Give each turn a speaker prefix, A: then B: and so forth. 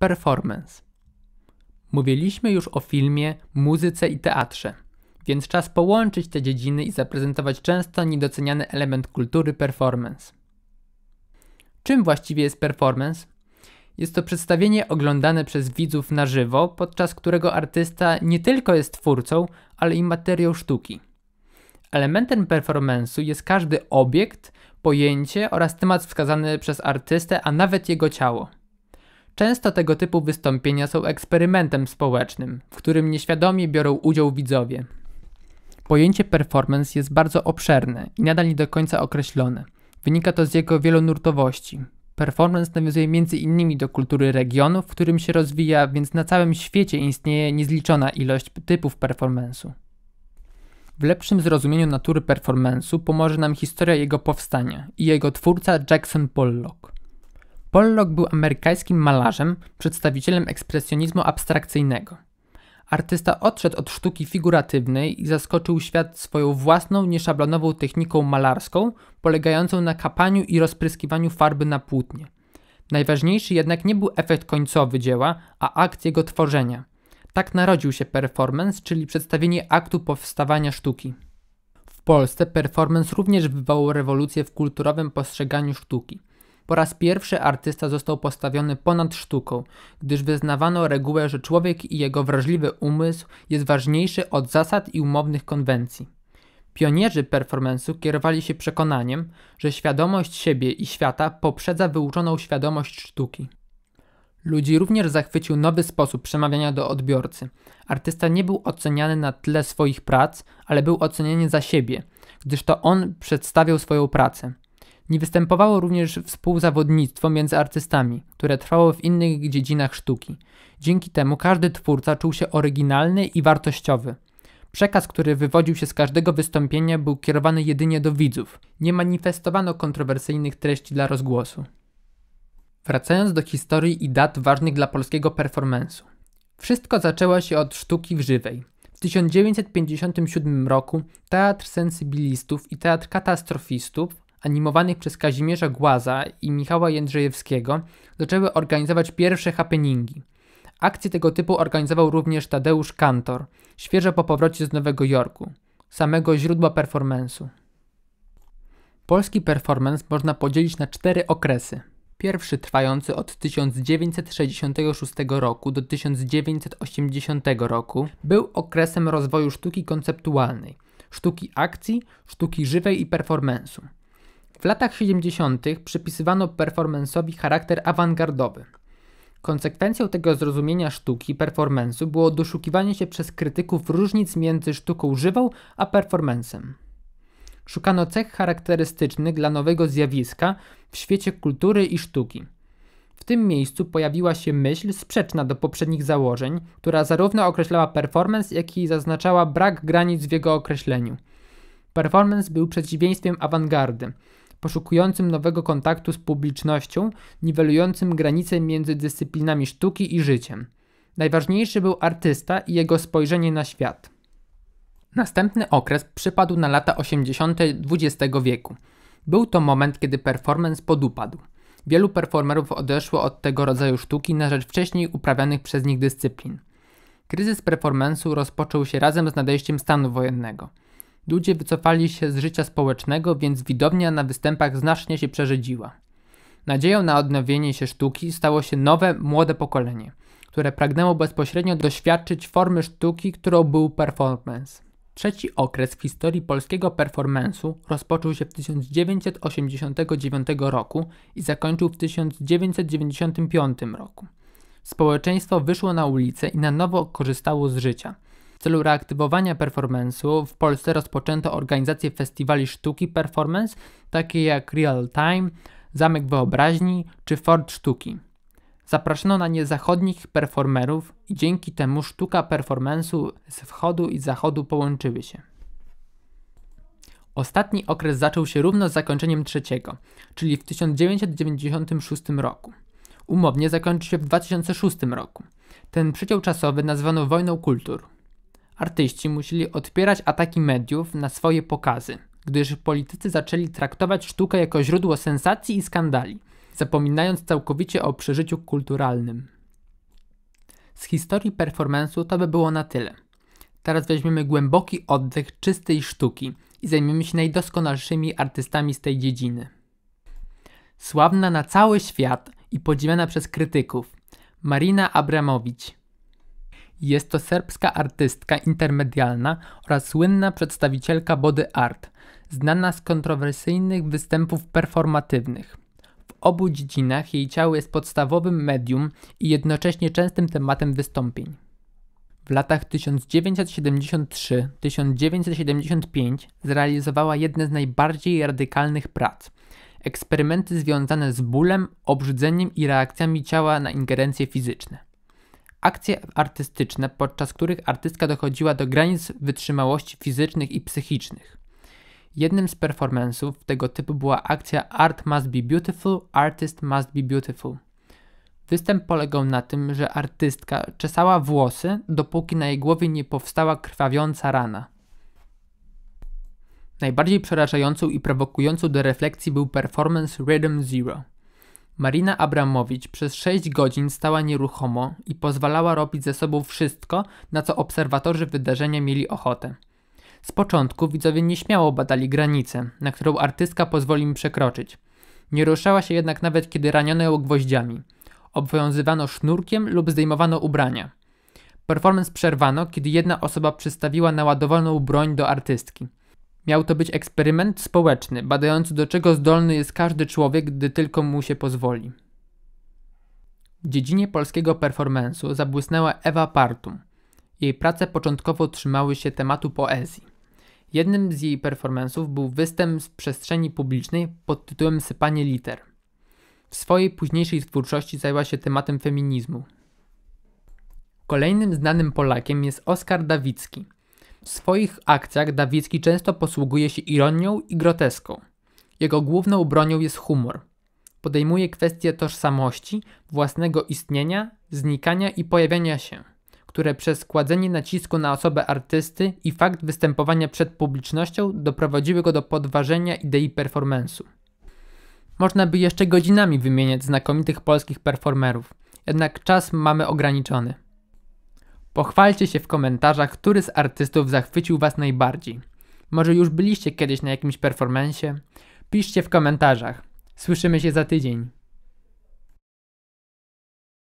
A: performance. Mówiliśmy już o filmie, muzyce i teatrze, więc czas połączyć te dziedziny i zaprezentować często niedoceniany element kultury performance. Czym właściwie jest performance? Jest to przedstawienie oglądane przez widzów na żywo, podczas którego artysta nie tylko jest twórcą, ale i materiał sztuki. Elementem performance'u jest każdy obiekt, pojęcie oraz temat wskazany przez artystę, a nawet jego ciało. Często tego typu wystąpienia są eksperymentem społecznym, w którym nieświadomie biorą udział widzowie. Pojęcie performance jest bardzo obszerne i nadal nie do końca określone. Wynika to z jego wielonurtowości. Performance nawiązuje m.in. do kultury regionu, w którym się rozwija, więc na całym świecie istnieje niezliczona ilość typów performance'u. W lepszym zrozumieniu natury performance'u pomoże nam historia jego powstania i jego twórca Jackson Pollock. Pollock był amerykańskim malarzem, przedstawicielem ekspresjonizmu abstrakcyjnego. Artysta odszedł od sztuki figuratywnej i zaskoczył świat swoją własną, nieszablonową techniką malarską, polegającą na kapaniu i rozpryskiwaniu farby na płótnie. Najważniejszy jednak nie był efekt końcowy dzieła, a akt jego tworzenia. Tak narodził się performance, czyli przedstawienie aktu powstawania sztuki. W Polsce performance również wywołał rewolucję w kulturowym postrzeganiu sztuki – po raz pierwszy artysta został postawiony ponad sztuką, gdyż wyznawano regułę, że człowiek i jego wrażliwy umysł jest ważniejszy od zasad i umownych konwencji. Pionierzy performance'u kierowali się przekonaniem, że świadomość siebie i świata poprzedza wyuczoną świadomość sztuki. Ludzi również zachwycił nowy sposób przemawiania do odbiorcy. Artysta nie był oceniany na tle swoich prac, ale był oceniany za siebie, gdyż to on przedstawiał swoją pracę. Nie występowało również współzawodnictwo między artystami, które trwało w innych dziedzinach sztuki. Dzięki temu każdy twórca czuł się oryginalny i wartościowy. Przekaz, który wywodził się z każdego wystąpienia, był kierowany jedynie do widzów. Nie manifestowano kontrowersyjnych treści dla rozgłosu. Wracając do historii i dat ważnych dla polskiego performance'u. Wszystko zaczęło się od sztuki w żywej. W 1957 roku Teatr Sensybilistów i Teatr Katastrofistów animowanych przez Kazimierza Głaza i Michała Jędrzejewskiego, zaczęły organizować pierwsze happeningi. Akcje tego typu organizował również Tadeusz Kantor, świeżo po powrocie z Nowego Jorku, samego źródła performance'u. Polski performance można podzielić na cztery okresy. Pierwszy trwający od 1966 roku do 1980 roku był okresem rozwoju sztuki konceptualnej, sztuki akcji, sztuki żywej i performance'u. W latach 70. przypisywano performance'owi charakter awangardowy. Konsekwencją tego zrozumienia sztuki performance'u było doszukiwanie się przez krytyków różnic między sztuką żywą a performancem. Szukano cech charakterystycznych dla nowego zjawiska w świecie kultury i sztuki. W tym miejscu pojawiła się myśl sprzeczna do poprzednich założeń, która zarówno określała performance, jak i zaznaczała brak granic w jego określeniu. Performance był przeciwieństwem awangardy, poszukującym nowego kontaktu z publicznością, niwelującym granice między dyscyplinami sztuki i życiem. Najważniejszy był artysta i jego spojrzenie na świat. Następny okres przypadł na lata 80. XX wieku. Był to moment, kiedy performance podupadł. Wielu performerów odeszło od tego rodzaju sztuki na rzecz wcześniej uprawianych przez nich dyscyplin. Kryzys performance'u rozpoczął się razem z nadejściem stanu wojennego – Ludzie wycofali się z życia społecznego, więc widownia na występach znacznie się przerzedziła. Nadzieją na odnowienie się sztuki stało się nowe, młode pokolenie, które pragnęło bezpośrednio doświadczyć formy sztuki, którą był performance. Trzeci okres w historii polskiego performance'u rozpoczął się w 1989 roku i zakończył w 1995 roku. Społeczeństwo wyszło na ulicę i na nowo korzystało z życia – w celu reaktywowania performance'u w Polsce rozpoczęto organizację festiwali sztuki performance, takie jak Real Time, Zamek Wyobraźni czy Ford Sztuki. Zapraszano na nie zachodnich performerów i dzięki temu sztuka performance'u z wschodu i zachodu połączyły się. Ostatni okres zaczął się równo z zakończeniem trzeciego, czyli w 1996 roku. Umownie zakończy się w 2006 roku. Ten przydział czasowy nazwano wojną kultur artyści musieli odpierać ataki mediów na swoje pokazy, gdyż politycy zaczęli traktować sztukę jako źródło sensacji i skandali, zapominając całkowicie o przeżyciu kulturalnym. Z historii performance'u to by było na tyle. Teraz weźmiemy głęboki oddech czystej sztuki i zajmiemy się najdoskonalszymi artystami z tej dziedziny. Sławna na cały świat i podziwiana przez krytyków Marina Abramowicz – jest to serbska artystka intermedialna oraz słynna przedstawicielka body art, znana z kontrowersyjnych występów performatywnych. W obu dziedzinach jej ciało jest podstawowym medium i jednocześnie częstym tematem wystąpień. W latach 1973-1975 zrealizowała jedne z najbardziej radykalnych prac. Eksperymenty związane z bólem, obrzydzeniem i reakcjami ciała na ingerencje fizyczne. Akcje artystyczne, podczas których artystka dochodziła do granic wytrzymałości fizycznych i psychicznych. Jednym z performanceów tego typu była akcja Art Must Be Beautiful, Artist Must Be Beautiful. Występ polegał na tym, że artystka czesała włosy, dopóki na jej głowie nie powstała krwawiąca rana. Najbardziej przerażającą i prowokującą do refleksji był performance Rhythm Zero – Marina Abramowicz przez 6 godzin stała nieruchomo i pozwalała robić ze sobą wszystko, na co obserwatorzy wydarzenia mieli ochotę. Z początku widzowie nieśmiało badali granicę, na którą artystka pozwoli im przekroczyć. Nie ruszała się jednak nawet kiedy raniono ją gwoździami. Obwiązywano sznurkiem lub zdejmowano ubrania. Performance przerwano, kiedy jedna osoba przystawiła naładowaną broń do artystki – Miał to być eksperyment społeczny, badający do czego zdolny jest każdy człowiek, gdy tylko mu się pozwoli. W dziedzinie polskiego performensu zabłysnęła Ewa Partum. Jej prace początkowo trzymały się tematu poezji. Jednym z jej performansów był występ z przestrzeni publicznej pod tytułem Sypanie liter. W swojej późniejszej twórczości zajęła się tematem feminizmu. Kolejnym znanym Polakiem jest Oskar Dawicki – w swoich akcjach Dawicki często posługuje się ironią i groteską. Jego główną bronią jest humor. Podejmuje kwestie tożsamości, własnego istnienia, znikania i pojawiania się, które przez kładzenie nacisku na osobę artysty i fakt występowania przed publicznością doprowadziły go do podważenia idei performance'u. Można by jeszcze godzinami wymieniać znakomitych polskich performerów, jednak czas mamy ograniczony. Pochwalcie się w komentarzach, który z artystów zachwycił Was najbardziej. Może już byliście kiedyś na jakimś performensie? Piszcie w komentarzach. Słyszymy się za tydzień.